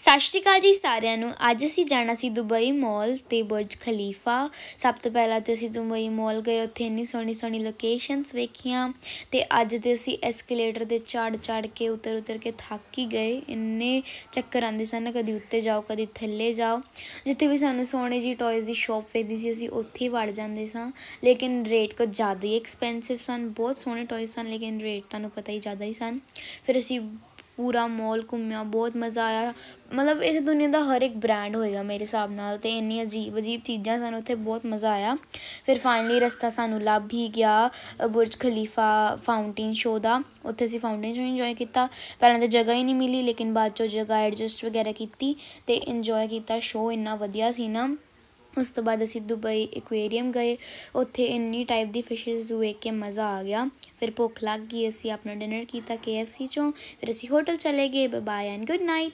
ਸਤਿ ਸ਼੍ਰੀ ਅਕਾਲ ਜੀ ਸਾਰਿਆਂ ਨੂੰ ਅੱਜ ਅਸੀਂ ਜਾਣਾ ਸੀ ਦੁਬਈ ਮਾਲ ਤੇ ਬੁਰਜ ਖਲੀਫਾ ਸਭ ਤੋਂ ਪਹਿਲਾਂ ਤੇ ਅਸੀਂ ਦੁਬਈ ਮਾਲ ਗਏ ਉੱਥੇ ਇੰਨੀ ਸੋਹਣੀ ਸੋਹਣੀ ਲੋਕੇਸ਼ਨਸ ਵੇਖੀਆਂ ਤੇ ਅੱਜ ਤੇ ਅਸੀਂ ਐਸਕੇਲੇਟਰ ਦੇ ਚੜ ਚੜ ਕੇ ਉਤਰ ਉਤਰ ਕੇ ਥੱਕ ਹੀ ਗਏ ਇੰਨੇ ਚੱਕਰ ਆਂਦੇ ਸਨ ਕਦੀ ਉੱਤੇ ਜਾਓ ਕਦੀ ਥੱਲੇ ਜਾਓ ਜਿੱਥੇ ਵੀ ਸਾਨੂੰ ਸੋਹਣੇ ਜੀ ਟੌਇਜ਼ ਦੀ ਸ਼ਾਪ ਵੇਦੀ ਸੀ ਅਸੀਂ ਉੱਥੇ ਹੀ ਵੜ ਜਾਂਦੇ ਸਾਂ ਲੇਕਿਨ ਰੇਟ ਕੁਝ ਜ਼ਿਆਦਾ ਹੀ ਐਕਸਪੈਂਸਿਵ ਸਨ ਬਹੁਤ ਸੋਹਣੇ ਟੌਇਜ਼ ਸਨ ਲੇਕਿਨ ਰੇਟ ਤੁਹਾਨੂੰ ਪਤਾ ਹੀ ਜ਼ਿਆਦਾ ਹੀ ਸਨ ਫਿਰ ਅਸੀਂ ਪੂਰਾ ਮੋਲ ਘੁੰਮਿਆ ਬਹੁਤ ਮਜ਼ਾ ਆਇਆ ਮਤਲਬ ਇਸ ਦੁਨੀਆ ਦਾ ਹਰ ਇੱਕ ਬ੍ਰਾਂਡ ਹੋਏਗਾ ਮੇਰੇ ਹਿਸਾਬ ਨਾਲ ਤੇ ਇੰਨੀ ਅਜੀਬ ਅਜੀਬ ਚੀਜ਼ਾਂ ਸਾਨੂੰ ਉੱਥੇ ਬਹੁਤ ਮਜ਼ਾ ਆਇਆ ਫਿਰ ਫਾਈਨਲੀ ਰਸਤਾ ਸਾਨੂੰ ਲੱਭ ਹੀ ਗਿਆ ਬੁਰਜ ਖਲੀਫਾ ਫਾਊਂਟੇਨ ਸ਼ੋ ਦਾ ਉੱਥੇ ਅਸੀਂ ਫਾਊਂਟੇਨ ਸ਼ੋ ਇੰਜੋਏ ਕੀਤਾ ਪਹਿਲਾਂ ਤਾਂ ਜਗ੍ਹਾ ਹੀ ਨਹੀਂ ਮਿਲੀ ਲੇਕਿਨ ਬਾਅਦ ਚੋਂ ਜਗ੍ਹਾ ਐਡਜਸਟ ਵਗੈਰਾ ਕੀਤੀ ਤੇ ਇੰਜੋਏ ਕੀਤਾ ਸ਼ੋ ਇੰਨਾ ਵਧੀਆ ਸੀ ਨਾ ਉਸ ਤੋਂ ਬਾਅਦ ਅਸੀਂ ਦੁਬਈ ਐਕੁਏਰੀਅਮ ਗਏ ਉੱਥੇ ਇੰਨੀ ਟਾਈਪ ਦੀ ਫਿਸ਼ਸ ਦੇਖ ਕੇ ਮਜ਼ਾ ਆ ਗਿਆ ਫਿਰ ਭੁੱਖ ਲੱਗ ਗਈ ਅਸੀਂ ਆਪਣਾ ਡਿਨਰ ਕੀਤਾ KFC ਚੋਂ ਫਿਰ ਅਸੀਂ ਹੋਟਲ ਚਲੇ ਗਏ ਬਾਏ ਐਂਡ ਗੁੱਡ ਨਾਈਟ